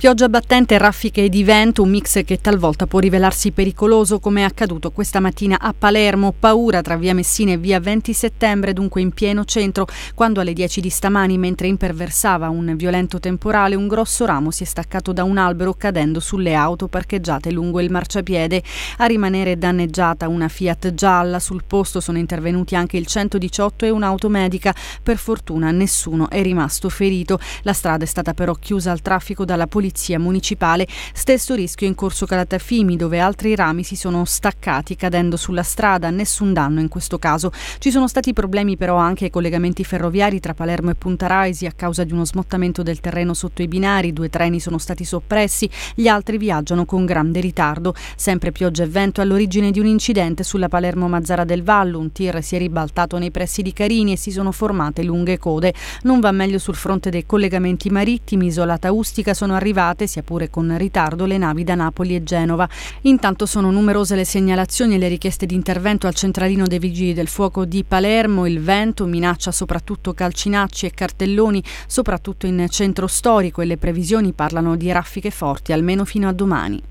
Pioggia battente, raffiche di vento, un mix che talvolta può rivelarsi pericoloso come è accaduto questa mattina a Palermo. Paura tra via Messina e via 20 settembre, dunque in pieno centro, quando alle 10 di stamani, mentre imperversava un violento temporale, un grosso ramo si è staccato da un albero cadendo sulle auto parcheggiate lungo il marciapiede. A rimanere danneggiata una Fiat gialla, sul posto sono intervenuti anche il 118 e un'auto medica. Per fortuna nessuno è rimasto ferito. La strada è stata però chiusa al traffico dalla polizia Polizia Municipale, stesso rischio in corso Calatafimi dove altri rami si sono staccati cadendo sulla strada, nessun danno in questo caso. Ci sono stati problemi però anche ai collegamenti ferroviari tra Palermo e Punta Raisi a causa di uno smottamento del terreno sotto i binari, due treni sono stati soppressi, gli altri viaggiano con grande ritardo. Sempre pioggia e vento all'origine di un incidente sulla Palermo-Mazzara del Vallo, un tir si è ribaltato nei pressi di Carini e si sono formate lunghe code. Non va meglio sul fronte dei collegamenti marittimi, isolata Ustica sono arrivati arrivate, sia pure con ritardo, le navi da Napoli e Genova. Intanto sono numerose le segnalazioni e le richieste di intervento al centralino dei vigili del fuoco di Palermo. Il vento minaccia soprattutto calcinacci e cartelloni, soprattutto in centro storico e le previsioni parlano di raffiche forti almeno fino a domani.